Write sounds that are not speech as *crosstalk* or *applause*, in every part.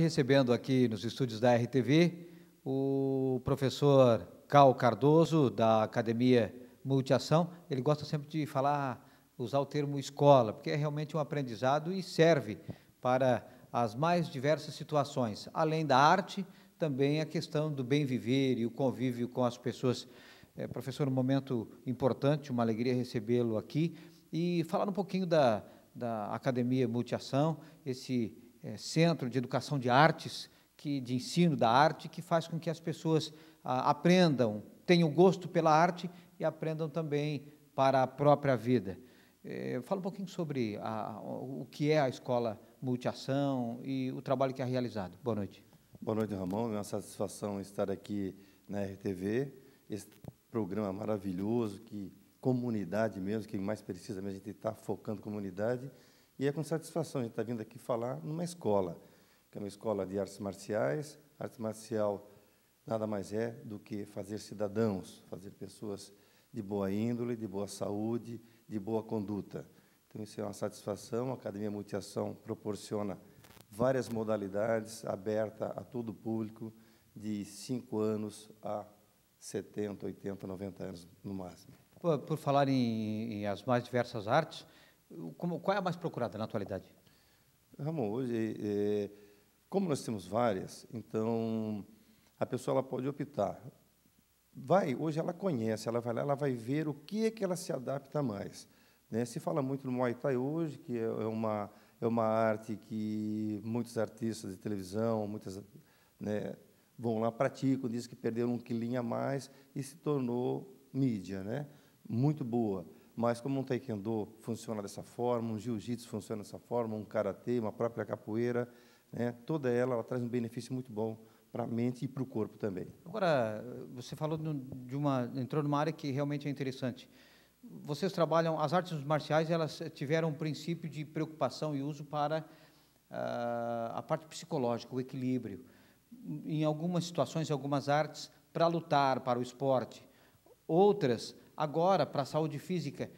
Recebendo aqui nos estúdios da RTV o professor Cal Cardoso, da Academia Multiação. Ele gosta sempre de falar, usar o termo escola, porque é realmente um aprendizado e serve para as mais diversas situações. Além da arte, também a questão do bem viver e o convívio com as pessoas. É, professor, um momento importante, uma alegria recebê-lo aqui e falar um pouquinho da, da Academia Multiação, esse é, centro de educação de artes, que, de ensino da arte, que faz com que as pessoas a, ah, aprendam, tenham gosto pela arte e aprendam também para a própria vida. É, fala um pouquinho sobre a, o que é a escola multiação e o trabalho que é realizado. Boa noite. Boa noite, Ramon. É uma satisfação estar aqui na RTV. Esse programa maravilhoso que comunidade mesmo, que mais precisa mesmo, a gente está focando comunidade. E é com satisfação a gente está vindo aqui falar numa escola, que é uma escola de artes marciais. Arte marcial nada mais é do que fazer cidadãos, fazer pessoas de boa índole, de boa saúde, de boa conduta. Então, isso é uma satisfação. A Academia Multiação proporciona várias modalidades, aberta a todo o público, de 5 anos a 70, 80, 90 anos no máximo. Por, por falar em, em as mais diversas artes, como, qual é a mais procurada na atualidade? Ramon, hoje, é, é, como nós temos várias, então a pessoa ela pode optar. Vai, hoje ela conhece, ela vai lá, ela vai ver o que é que ela se adapta mais. Né? Se fala muito no Muay Thai hoje, que é, é uma, é uma arte que muitos artistas de televisão, muitas né, vão lá, praticam, dizem que perderam um quilinho a mais e se tornou mídia, né? muito boa. Mas como um taekwondo funciona dessa forma, um jiu-jitsu funciona dessa forma, um karatê, uma própria capoeira, né, toda ela, ela traz um benefício muito bom para a mente e para o corpo também. Agora, você falou de uma entrou numa área que realmente é interessante. Vocês trabalham as artes marciais, elas tiveram um princípio de preocupação e uso para uh, a parte psicológica, o equilíbrio. Em algumas situações, algumas artes para lutar, para o esporte, outras agora para a saúde física.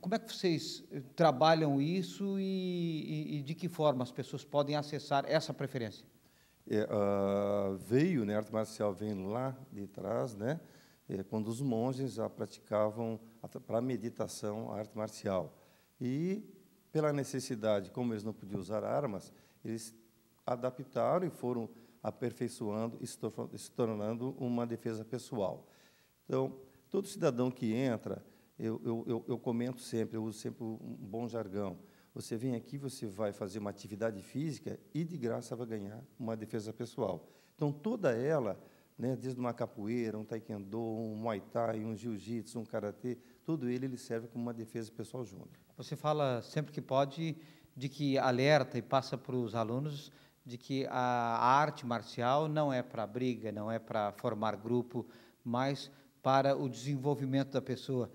Como é que vocês eh, trabalham isso e, e, e de que forma as pessoas podem acessar essa preferência? É, uh, veio, né, a arte marcial vem lá de trás, né, é, quando os monges já praticavam para meditação a arte marcial. E, pela necessidade, como eles não podiam usar armas, eles adaptaram e foram aperfeiçoando e se tornando uma defesa pessoal. Então, Todo cidadão que entra, eu, eu, eu, comento sempre, eu uso sempre um bom jargão. Você vem aqui, você vai fazer uma atividade física e de graça vai ganhar uma defesa pessoal. Então, toda ela, né, desde uma capoeira, um taekwondo, um muay thai, um jiu-jitsu, um karatê, tudo ele, ele serve como uma defesa pessoal junto. Você fala sempre que pode de que alerta e passa para os alunos de que a arte marcial não é para briga, não é para formar grupo, mas para o desenvolvimento da pessoa.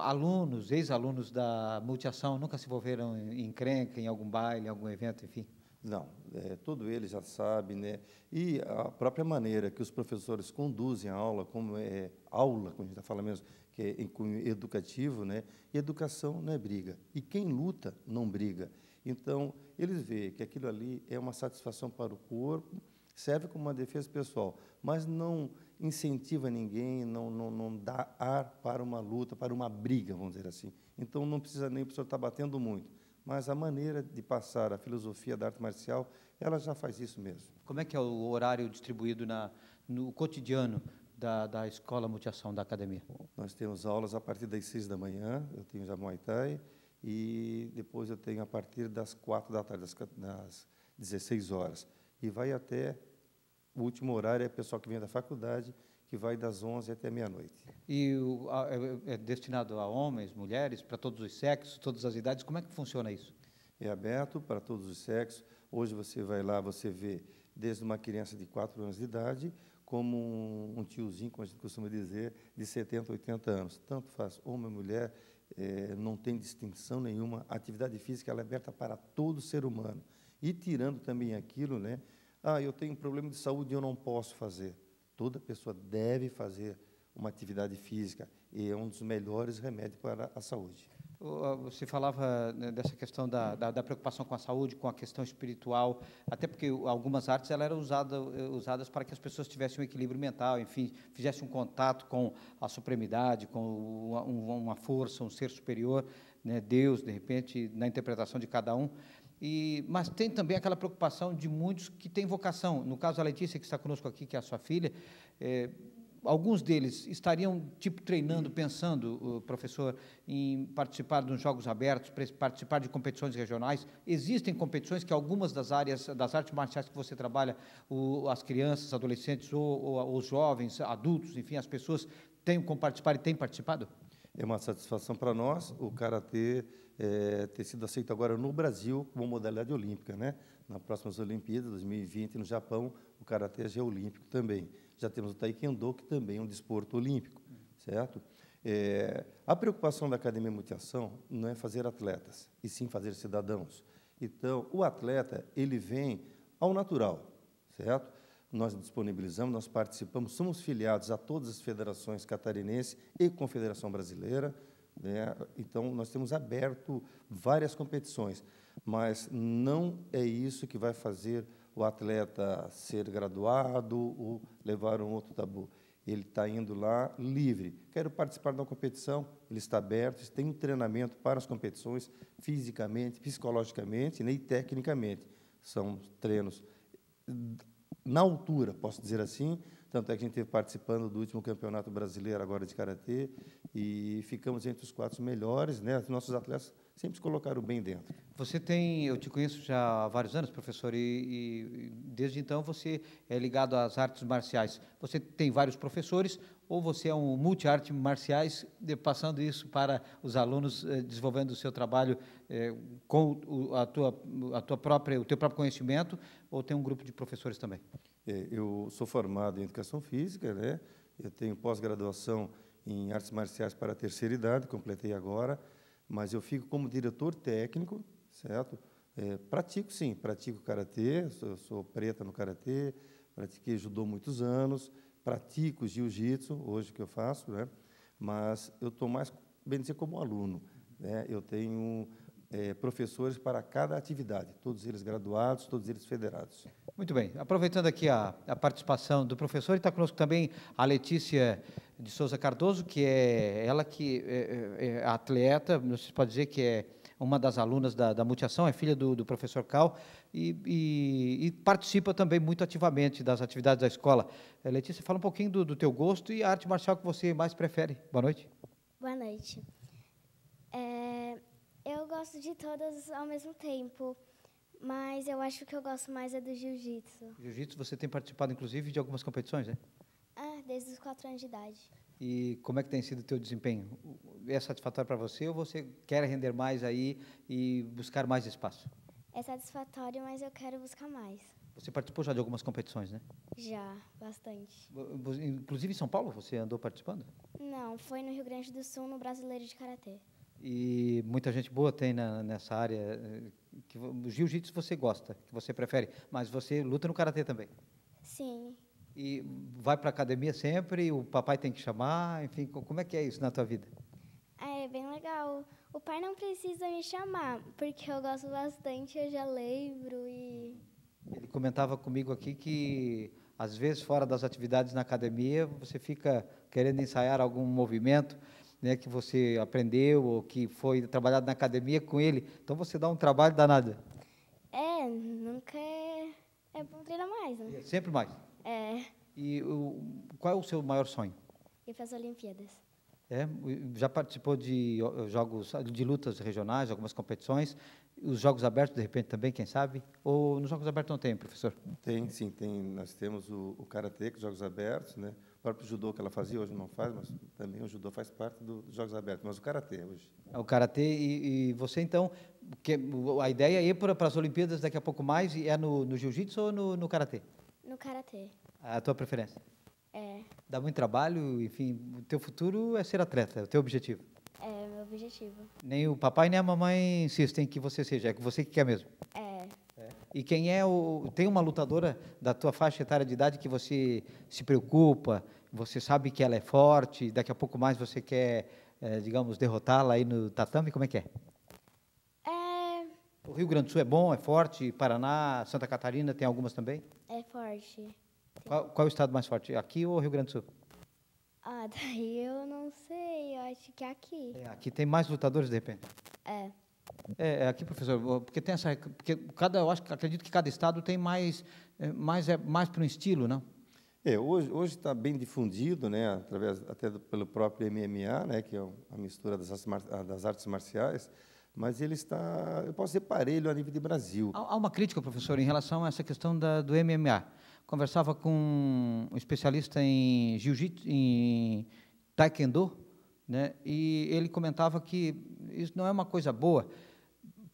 Alunos, ex-alunos da multiação, nunca se envolveram em encrenca, em algum baile, em algum evento, enfim? Não, é, todo ele já sabe, né? E a própria maneira que os professores conduzem a aula, como é aula, como a gente está falando mesmo, que é educativo, né? E educação não é briga. E quem luta não briga. Então, eles veem que aquilo ali é uma satisfação para o corpo, serve como uma defesa pessoal, mas não incentiva ninguém, não, não, não dá ar para uma luta, para uma briga, vamos dizer assim. Então, não precisa nem o professor estar tá batendo muito. Mas a maneira de passar a filosofia da arte marcial, ela já faz isso mesmo. Como é que é o horário distribuído na, no cotidiano da, da escola multiação da academia? Bom, nós temos aulas a partir das seis da manhã, eu tenho já Muay Thai, e depois eu tenho a partir das quatro da tarde, das, das 16 horas. E vai até o último horário é pessoal que vem da faculdade, que vai das 11 até meia-noite. E o, a, é, é destinado a homens, mulheres, para todos os sexos, todas as idades? Como é que funciona isso? É aberto para todos os sexos. Hoje você vai lá, você vê desde uma criança de 4 anos de idade, como um, um tiozinho, como a gente costuma dizer, de 70, 80 anos. Tanto faz homem, mulher, é, não tem distinção nenhuma. A atividade física é aberta para todo ser humano. E tirando também aquilo né, ah, eu tenho um problema de saúde e eu não posso fazer. Toda pessoa deve fazer uma atividade física e é um dos melhores remédios para a saúde. Você falava né, dessa questão da, da, da, preocupação com a saúde, com a questão espiritual, até porque algumas artes elas eram usada, eh, usadas para que as pessoas tivessem um equilíbrio mental, enfim, fizessem um contato com a supremidade, com uma, uma força, um ser superior, né, Deus, de repente, na interpretação de cada um. E, mas tem também aquela preocupação de muitos que têm vocação. No caso, a Letícia, que está conosco aqui, que é a sua filha, é, alguns deles estariam tipo treinando, pensando, professor, em participar dos jogos abertos, participar de competições regionais. Existem competições que algumas das áreas das artes marciais que você trabalha, o, as crianças, adolescentes ou, ou, os jovens, adultos, enfim, as pessoas têm como participar e têm participado? É uma satisfação para nós. O karatê é, ter sido aceito agora no Brasil como modalidade olímpica. Né? Nas próximas Olimpíadas, 2020, no Japão, o Karatê já é olímpico também. Já temos o Taekwondo, que também é um desporto olímpico, certo? É, a preocupação da Academia Mutiação não é fazer atletas, e sim fazer cidadãos. Então, o atleta, ele vem ao natural, certo? Nós disponibilizamos, nós participamos, somos filiados a todas as federações catarinense e Confederação Brasileira, né? Então, nós temos aberto várias competições, mas não é isso que vai fazer o atleta ser graduado ou levar um outro tabu. Ele está indo lá livre. Quero participar de uma competição, ele está aberto, tem um treinamento para as competições, fisicamente, psicologicamente né, e tecnicamente. São treinos na altura, posso dizer assim. Tanto é que a gente esteve participando do último campeonato brasileiro agora de Karatê, e ficamos entre os quatro melhores, né? nossos atletas sempre se colocaram bem dentro. Você tem, eu te conheço já há vários anos, professor, e, e, desde então você é ligado às artes marciais. Você tem vários professores ou você é um multi-arte marciais, passando isso para os alunos, eh, desenvolvendo o seu trabalho eh, com o, a tua, a tua própria, o teu próprio conhecimento, ou tem um grupo de professores também? É, eu sou formado em Educação Física, né? eu tenho pós-graduação em artes marciais para a terceira idade, completei agora, mas eu fico como diretor técnico, certo? É, pratico sim, pratico karatê, sou, sou, preta no karatê, pratiquei judô muitos anos, pratico jiu-jitsu hoje que eu faço, né? Mas eu estou mais, bem dizer, como aluno, né? Eu tenho é, professores para cada atividade, todos eles graduados, todos eles federados. Muito bem. Aproveitando aqui a, a participação do professor, está conosco também a Letícia de Souza Cardoso, que é ela que é, é, é atleta, não se pode dizer que é uma das alunas da, da mutiação, é filha do, do professor Cal, e, e, e, participa também muito ativamente das atividades da escola. Eh, Letícia, fala um pouquinho do, do teu gosto e a arte marcial que você mais prefere. Boa noite. Boa noite. É, eu gosto de todas ao mesmo tempo, mas eu acho que eu gosto mais é do jiu-jitsu. Jiu-jitsu, você tem participado, inclusive, de algumas competições, né? Ah, desde os quatro anos de idade. E como é que tem sido o teu desempenho? É satisfatório para você ou você quer render mais aí e buscar mais espaço? É satisfatório, mas eu quero buscar mais. Você participou já de algumas competições, né? Já, bastante. Inclusive em São Paulo você andou participando? Não, foi no Rio Grande do Sul, no Brasileiro de Karatê. E muita gente boa tem na, nessa área. Eh, jiu-jitsu você gosta, que você prefere, mas você luta no Karatê também? Sim, e vai para a academia sempre, o papai tem que chamar, enfim, como é que é isso na tua vida? É bem legal. O pai não precisa me chamar, porque eu gosto bastante, eu já lembro e ele comentava comigo aqui que às vezes fora das atividades na academia, você fica querendo ensaiar algum movimento, né, que você aprendeu ou que foi trabalhado na academia com ele. Então você dá um trabalho danado. É, nunca é, é bom treinar mais, né? É sempre mais. É. E o, qual é o seu maior sonho? Ir para as Olimpíadas. É, já participou de jogos, de lutas regionais, algumas competições, os jogos abertos de repente também, quem sabe? Ou nos jogos abertos não tem, professor? Tem, sim, tem. Nós temos o, o karatê, os é jogos abertos, né? O próprio judô que ela fazia hoje não faz, mas também o judô faz parte do, dos jogos abertos, mas o karatê hoje. É o karatê e, e você então, que, a ideia é ir para, para as Olimpíadas daqui a pouco mais e é no, no jiu-jitsu ou no, no karatê? No karatê. A tua preferência? É. Dá muito trabalho, enfim, o teu futuro é ser atleta, é o teu objetivo. É, meu objetivo. Nem o papai nem a mamãe insistem que você seja, é que você que quer mesmo. É. é. E quem é o. Tem uma lutadora da tua faixa etária de idade que você se preocupa, você sabe que ela é forte, daqui a pouco mais você quer, é, digamos, derrotá-la aí no tatame? Como é que é? O Rio Grande do Sul é bom, é forte? Paraná, Santa Catarina, tem algumas também? É forte. Qual, qual é o estado mais forte? Aqui ou Rio Grande do Sul? Ah, *laughs* daí eu não sei, eu acho que é aqui. É, aqui tem mais lutadores, de repente? É. É, é aqui, professor, porque tem essa, porque cada, eu acho, acredito que cada estado tem mais, é, mais é mais para um estilo, não? É, hoje hoje está bem difundido, né, através até do, pelo próprio MMA, né, que é a mistura das artes, ah, das artes marciais mas ele está, eu posso dizer, parelho a nível de Brasil. Há uma crítica, professor, em relação a essa questão da, do MMA. Conversava com um especialista em jiu-jitsu, em taekwondo, né? e ele comentava que isso não é uma coisa boa,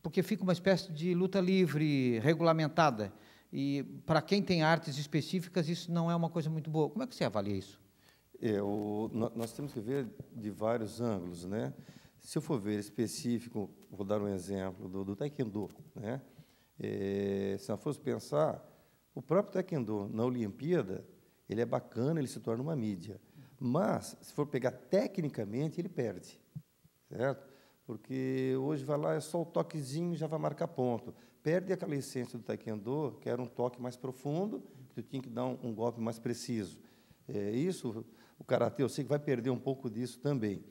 porque fica uma espécie de luta livre, regulamentada. E para quem tem artes específicas, isso não é uma coisa muito boa. Como é que você avalia isso? É, o, nós temos que ver de vários ângulos, né? Se eu for ver específico, vou dar um exemplo do, do taekwondo, né? É, se eu fosse pensar, o próprio taekwondo na Olimpíada, ele é bacana, ele se torna uma mídia, mas se for pegar tecnicamente, ele perde, certo? Porque hoje vai lá é só o toquezinho já vai marcar ponto. Perde aquela essência do taekwondo, que era um toque mais profundo, que tu tinha que dar um, um golpe mais preciso. É, isso, o karatê, eu sei que vai perder um pouco disso também.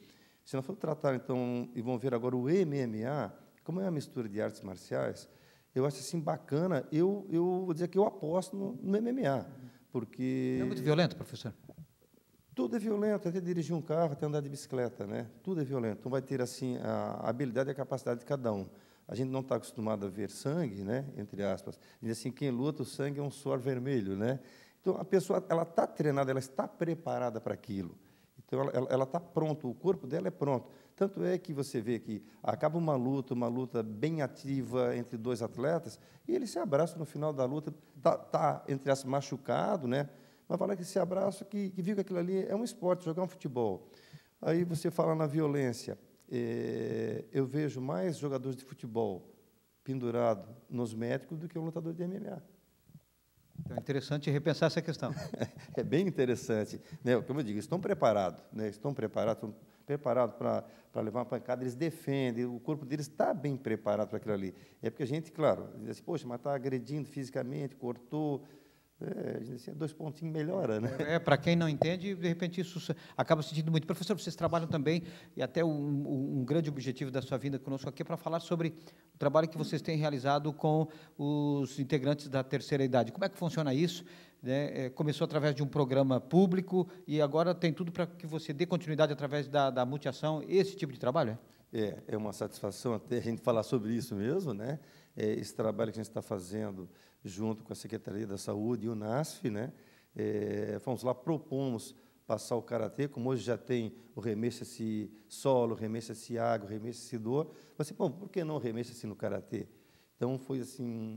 Se nós for tratar, então, e vão ver agora o MMA, como é uma mistura de artes marciais, eu acho assim bacana. Eu, eu vou dizer que eu aposto no, no MMA, porque. É muito violento, professor? Tudo é violento, até dirigir um carro, até andar de bicicleta, né? Tudo é violento. Então vai ter assim a habilidade e a capacidade de cada um. A gente não está acostumado a ver sangue, né? Entre aspas. E assim, quem luta o sangue é um suor vermelho, né? Então a pessoa ela está treinada, ela está preparada para aquilo. Então, ela está pronta, o corpo dela é pronto. Tanto é que você vê que acaba uma luta, uma luta bem ativa entre dois atletas, e eles se abraçam no final da luta, está, tá, entre as machucado, né? mas fala que esse abraço, que, que viu que aquilo ali é um esporte, jogar um futebol. Aí você fala na violência. É, eu vejo mais jogadores de futebol pendurado nos médicos do que um lutador de MMA. Então é interessante repensar essa questão. *laughs* é bem interessante. Né? Como eu digo, estão preparados, né? estão preparados, estão preparados para levar uma pancada, eles defendem, o corpo deles está bem preparado para aquilo ali. É porque a gente, claro, diz assim, poxa, mas está agredindo fisicamente, cortou, é, assim, dois pontinhos melhora, né? É, para quem não entende, de repente isso acaba sentindo muito. Professor, vocês trabalham também, e até um, um grande objetivo da sua vinda conosco aqui é para falar sobre o trabalho que vocês têm realizado com os integrantes da terceira idade. Como é que funciona isso? Né? É, começou através de um programa público e agora tem tudo para que você dê continuidade através da, da multiação, esse tipo de trabalho? É? É, é uma satisfação até a gente falar sobre isso mesmo, né? É, esse trabalho que a gente está fazendo junto com a Secretaria da Saúde e o NASF, né? É, fomos lá, propomos passar o karatê, como hoje já tem o remexa-se solo, remexa-se água, remexa-se dor. Você, assim, bom, por que não remexa-se no karatê? Então foi assim,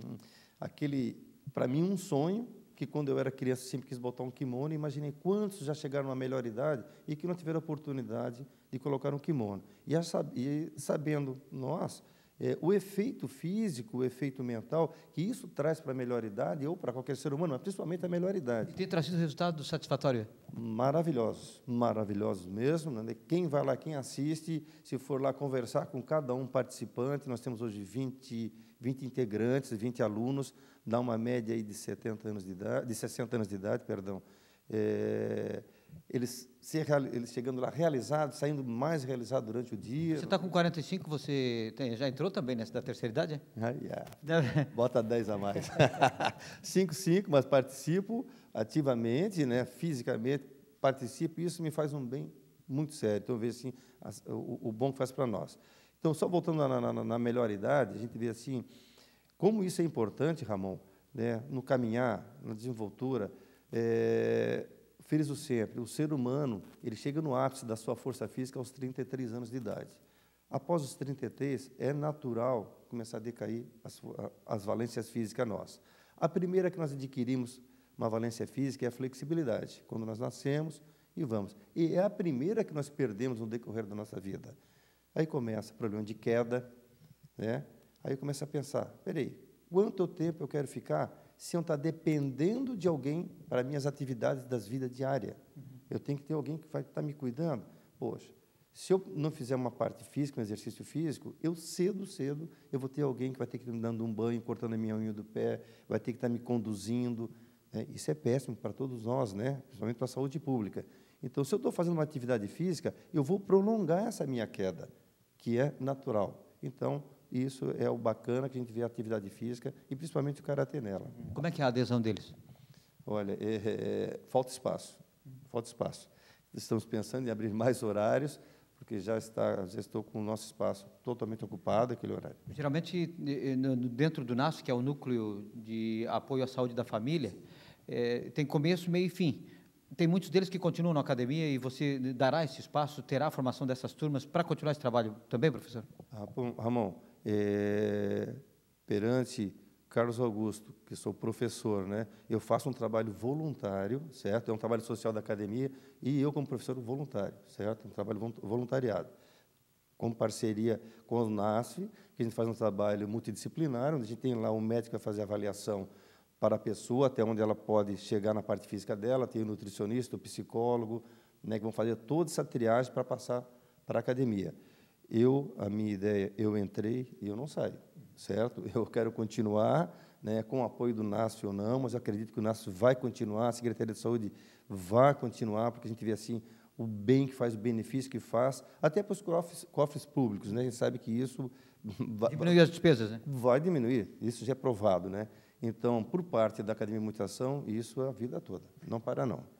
aquele, para mim, um sonho que quando eu era criança sempre quis botar um kimono, imaginei quantos já chegaram à melhor idade e que não tiveram oportunidade de colocar um kimono. E, e sabendo nós é, o efeito físico, o efeito mental que isso traz para a melhor idade ou para qualquer ser humano, mas principalmente a melhor idade. E tem trazido resultado satisfatório? Maravilhosos, maravilhosos mesmo. Né? Quem vai lá, quem assiste, se for lá conversar com cada um participante, nós temos hoje 20, 20 integrantes, 20 alunos, dá uma média aí de 70 anos de idade, de 60 anos de idade, perdão. É, eles, se, eles chegando lá realizados, saindo mais realizados durante o dia. Você está com 45, você tem, já entrou também nessa da terceira idade? É? Ah, yeah. *laughs* Bota 10 a mais. 5, *laughs* 5, mas participo ativamente, né, fisicamente, participo, e isso me faz um bem muito sério. Então, eu vejo assim, as, o, o, bom que faz para nós. Então, só voltando na, na, na, melhor idade, a gente vê assim, como isso é importante, Ramon, né, no caminhar, na desenvoltura, é, o sempre, o ser humano, ele chega no ápice da sua força física aos 33 anos de idade. Após os 33, é natural começar a decair as, as valências físicas nossas. A primeira que nós adquirimos uma valência física é a flexibilidade, quando nós nascemos e vamos. E é a primeira que nós perdemos no decorrer da nossa vida. Aí começa o problema de queda, né? Aí começa a pensar, peraí, quanto tempo eu quero ficar se eu estar dependendo de alguém para minhas atividades das vidas diárias. Uhum. Eu tenho que ter alguém que vai estar tá me cuidando. Poxa, se eu não fizer uma parte física, um exercício físico, eu cedo, cedo, eu vou ter alguém que vai ter que estar me dando um banho, cortando a minha unha do pé, vai ter que estar tá me conduzindo. Né? isso é péssimo para todos nós, né? principalmente para a saúde pública. Então, se eu estou fazendo uma atividade física, eu vou prolongar essa minha queda, que é natural. Então, isso é o bacana que a gente vê a atividade física e principalmente o karatê nela. Como é que é a adesão deles? Olha, é, é, é falta espaço, falta espaço. Estamos pensando em abrir mais horários, porque já está, já estou com o nosso espaço totalmente ocupado aquele horário. Geralmente dentro do NASF, que é o núcleo de apoio à saúde da família, é, tem começo, meio e fim. Tem muitos deles que continuam na academia e você dará esse espaço, terá a formação dessas turmas para continuar esse trabalho também, professor? Ramon, é, perante Carlos Augusto, que sou professor, né? Eu faço um trabalho voluntário, certo? É um trabalho social da academia e eu como professor voluntário, certo? Um trabalho voluntariado. Com parceria com o NASF, que a gente faz um trabalho multidisciplinar, onde a gente tem lá um médico a fazer avaliação para a pessoa, até onde ela pode chegar na parte física dela, tem o nutricionista, o psicólogo, né, que vão fazer toda essa triagem para passar para a academia eu, a minha ideia, eu entrei e eu não saio, certo? Eu quero continuar, né, com o apoio do Nasf ou não, mas eu acredito que o Nasf vai continuar, a Secretaria de Saúde vai continuar, porque a gente vê assim o bem que faz, o benefício que faz, até para os cofres, cofres públicos, né? A gente sabe que isso *laughs* vai diminuir as despesas, né? Vai diminuir, isso já é provado, né? Então, por parte da Academia de Mutação, isso é a vida toda, não para não.